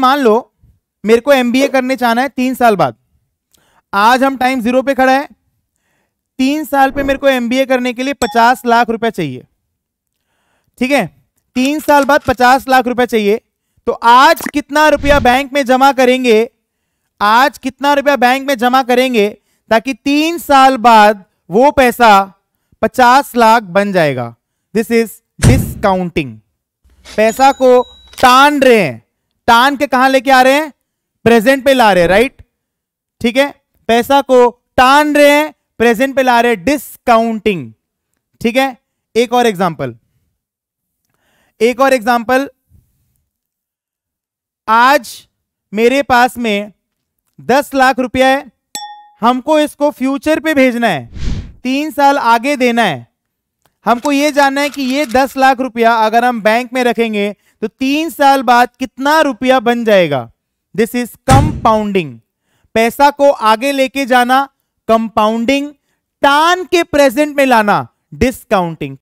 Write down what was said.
मान लो मेरे को एमबीए करने जाना है तीन साल बाद आज हम टाइम जीरो पे खड़ा है तीन साल पे मेरे को एमबीए करने के लिए पचास लाख रुपए चाहिए ठीक है तीन साल बाद पचास लाख रुपए चाहिए तो आज कितना रुपया बैंक में जमा करेंगे आज कितना रुपया बैंक में जमा करेंगे ताकि तीन साल बाद वो पैसा पचास लाख बन जाएगा दिस इज डिस्काउंटिंग पैसा को टान रहे हैं तान के कहा लेके आ रहे हैं प्रेजेंट पे ला रहे हैं राइट ठीक है पैसा को तान रहे हैं प्रेजेंट पे ला रहे हैं डिस्काउंटिंग ठीक है एक और एग्जांपल एक और एग्जांपल आज मेरे पास में दस लाख रुपया है हमको इसको फ्यूचर पे भेजना है तीन साल आगे देना है हमको ये जानना है कि ये दस लाख रुपया अगर हम बैंक में रखेंगे तो तीन साल बाद कितना रुपया बन जाएगा दिस इज कंपाउंडिंग पैसा को आगे लेके जाना कंपाउंडिंग टान के प्रेजेंट में लाना डिस्काउंटिंग